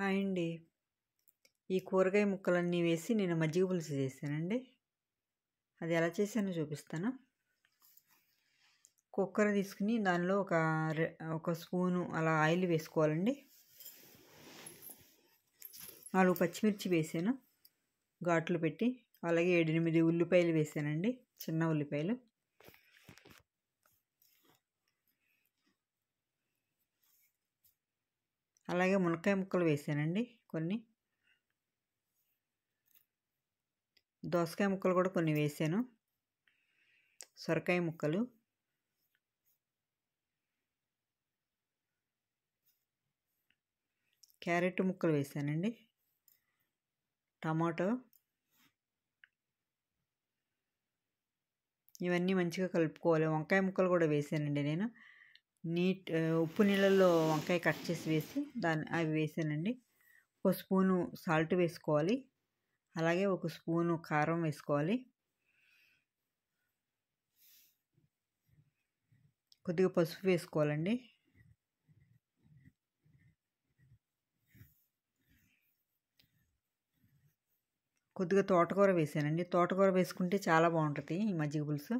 hi అండి ఈ కూరగాయ ముక్కలన్నీ వేసి నేను మజ్జిగ పులుసు చేశానండి అది ఎలా చేశానో చూపిస్తాను కుక్కర్ తీసుకుని దానిలో ఒక ఒక స్పూను అలా ఆయిల్ వేసుకోవాలండి నాలుగు పచ్చిమిర్చి వేసాను ఘాట్లు పెట్టి అలాగే ఏడెనిమిది ఉల్లిపాయలు వేసానండి చిన్న ఉల్లిపాయలు అలాగే మునక్కాయ ముక్కలు వేసానండి కొన్ని దోసకాయ ముక్కలు కూడా కొన్ని వేసాను సొరకాయ ముక్కలు క్యారెట్ ముక్కలు వేసానండి టమాటో ఇవన్నీ మంచిగా కలుపుకోవాలి వంకాయ ముక్కలు కూడా వేసానండి నేను నీట్ ఉప్పు నీళ్ళల్లో వంకాయ కట్ చేసి వేసి దాన్ని అవి వేసానండి ఒక స్పూను సాల్ట్ వేసుకోవాలి అలాగే ఒక స్పూను కారం వేసుకోవాలి కొద్దిగా పసుపు వేసుకోవాలండి కొద్దిగా తోటకూర వేసానండి తోటకూర వేసుకుంటే చాలా బాగుంటుంది ఈ మజ్జిగ పులుసు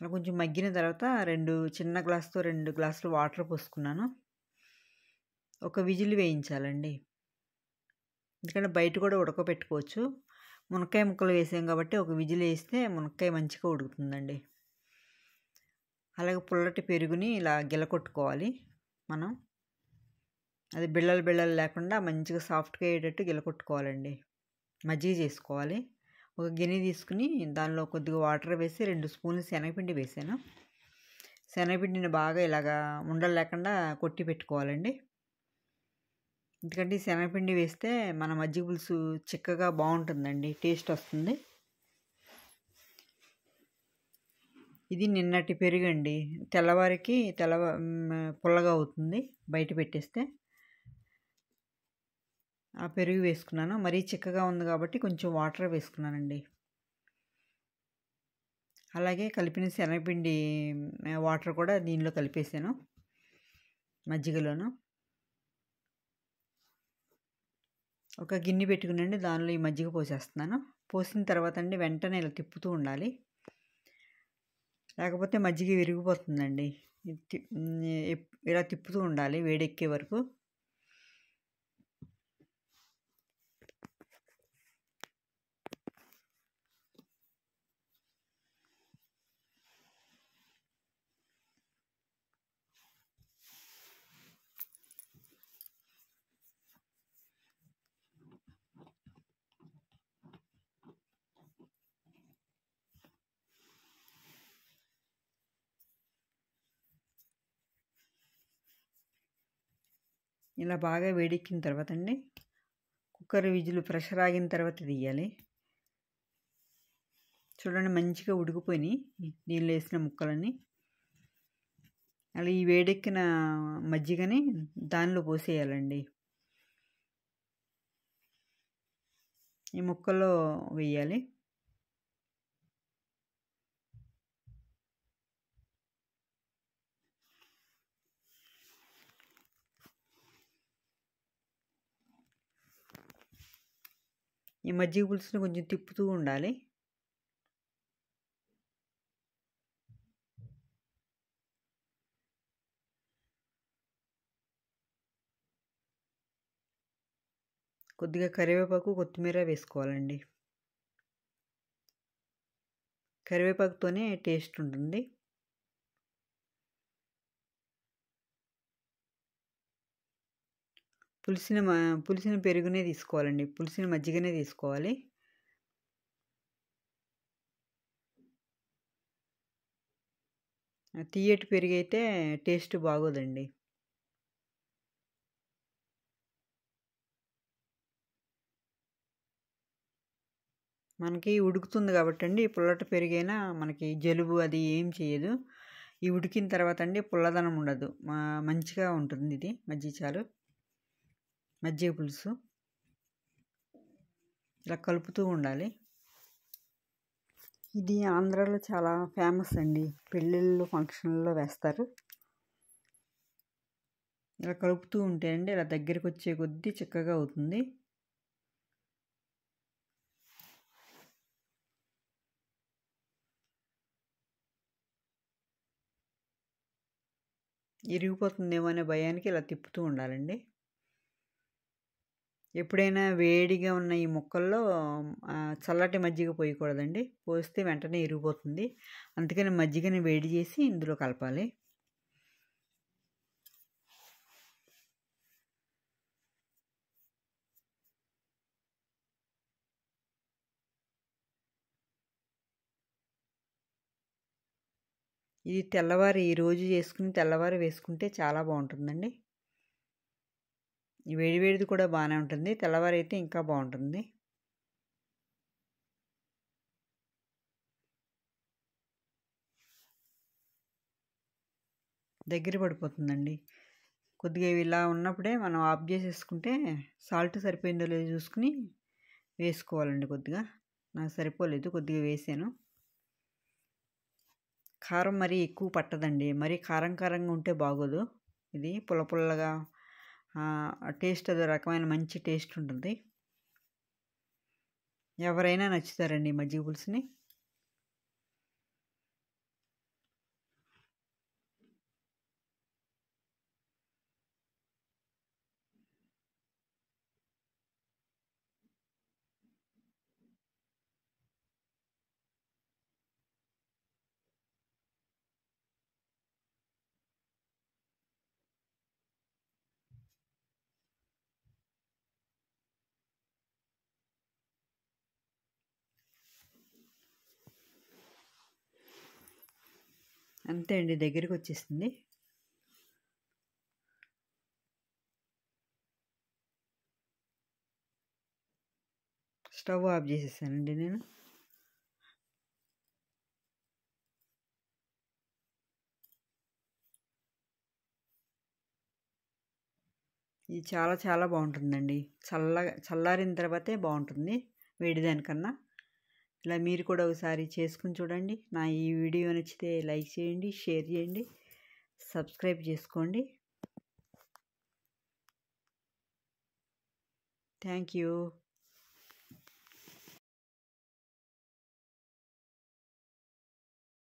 అలా కొంచెం మగ్గిన తర్వాత రెండు చిన్న గ్లాస్తో రెండు గ్లాసులు వాటర్ పోసుకున్నాను ఒక విజిల్ వేయించాలండి ఎందుకంటే బయట కూడా ఉడకబెట్టుకోవచ్చు మునక్కాయ ముక్కలు వేసాం కాబట్టి ఒక విజిల్ వేస్తే మునక్కాయ మంచిగా ఉడుకుతుందండి అలాగే పుల్లటి పెరుగుని ఇలా గిలకొట్టుకోవాలి మనం అది బిళ్ళలు బిళ్ళలు లేకుండా మంచిగా సాఫ్ట్గా అయ్యేటట్టు గిలకొట్టుకోవాలండి మజ్జిగ చేసుకోవాలి ఒక గిన్నె తీసుకుని దానిలో కొద్దిగా వాటర్ వేసి రెండు స్పూన్లు శనగపిండి వేసాను శనగపిండిని బాగా ఇలాగా ఉండలు లేకుండా కొట్టి పెట్టుకోవాలండి ఎందుకంటే శనగపిండి వేస్తే మన మజ్జిగ పులుసు చిక్కగా బాగుంటుందండి టేస్ట్ వస్తుంది ఇది నిన్నటి పెరుగండి తెల్లవారికి తెల్ల పుల్లగా అవుతుంది బయట పెట్టేస్తే ఆ పెరుగు వేసుకున్నాను మరీ చిక్కగా ఉంది కాబట్టి కొంచెం వాటర్ వేసుకున్నానండి అలాగే కలిపిన శనగపిండి వాటర్ కూడా దీనిలో కలిపేసాను మజ్జిగలోను ఒక గిన్నె పెట్టుకునండి దానిలో ఈ మజ్జిగ పోసేస్తున్నాను పోసిన తర్వాత అండి వెంటనే ఇలా తిప్పుతూ ఉండాలి లేకపోతే మజ్జిగ విరిగిపోతుందండి ఇలా తిప్పుతూ ఉండాలి వేడెక్కే వరకు ఇలా బాగా వేడెక్కిన తర్వాత అండి కుక్కర్ విజులు ప్రెషర్ ఆగిన తర్వాత తీయాలి చూడండి మంచిగా ఉడికిపోయినాయి నీళ్ళు వేసిన ముక్కలన్నీ అలా ఈ వేడెక్కిన మజ్జిగని దానిలో పోసేయాలండి ఈ ముక్కల్లో వేయాలి ఈ మజ్జిగ పులుసుని కొంచెం తిప్పుతూ ఉండాలి కొద్దిగా కరివేపాకు కొత్తిమీర వేసుకోవాలండి కరివేపాకుతోనే టేస్ట్ ఉంటుంది పులిసిన పులిసిన పెరుగునే తీసుకోవాలండి పులిసిన మజ్జిగనే తీసుకోవాలి తీయటి పెరిగైతే అయితే టేస్ట్ బాగోదండి మనకి ఉడుకుతుంది కాబట్టి అండి పుల్లట పెరిగైనా మనకి జలుబు అది ఏం చేయదు ఈ ఉడికిన తర్వాత అండి పుల్లదనం ఉండదు మంచిగా ఉంటుంది ఇది మజ్జిచారు మజ్జిగ పులుసు ఇలా కలుపుతూ ఉండాలి ఇది ఆంధ్రాలో చాలా ఫేమస్ అండి పెళ్ళిళ్ళు ఫంక్షన్లో వేస్తారు ఇలా కలుపుతూ ఉంటే అండి ఇలా దగ్గరికి వచ్చే కొద్దీ చిక్కగా అవుతుంది ఇరిగిపోతుందేమో అనే భయానికి ఇలా తిప్పుతూ ఉండాలండి ఎప్పుడైనా వేడిగా ఉన్న ఈ ముక్కల్లో చల్లటి మజ్జిగ పోయకూడదండి పోస్తే వెంటనే ఇరిగిపోతుంది అందుకని మజ్జిగని వేడి చేసి ఇందులో కలపాలి ఇది తెల్లవారు ఈరోజు చేసుకుని తెల్లవారు వేసుకుంటే చాలా బాగుంటుందండి వేడివేడిది కూడా బాగానే ఉంటుంది తెల్లవారు అయితే ఇంకా బాగుంటుంది దగ్గర పడిపోతుందండి కొద్దిగా ఇలా ఉన్నప్పుడే మనం ఆఫ్ చేసేసుకుంటే సాల్ట్ సరిపోయిందో లేదో చూసుకుని వేసుకోవాలండి కొద్దిగా నాకు సరిపోలేదు కొద్దిగా వేసాను కారం మరీ ఎక్కువ పట్టదండి మరీ కారం కారంగా ఉంటే బాగోదు ఇది పుల్ల పుల్లగా టేస్ట్ అదో రకమైన మంచి టేస్ట్ ఉంటుంది ఎవరైనా నచ్చుతారండి మజ్జిగ పులుసుని అంతే అండి దగ్గరికి వచ్చేసింది స్టవ్ ఆఫ్ చేసేసానండి నేను ఇది చాలా చాలా బాగుంటుందండి చల్ల చల్లారిన తర్వాతే బాగుంటుంది వేడి దానికన్నా ఇలా మీరు కూడా ఒకసారి చేసుకుని చూడండి నా ఈ వీడియో నచ్చితే లైక్ చేయండి షేర్ చేయండి సబ్స్క్రైబ్ చేసుకోండి థ్యాంక్ యూ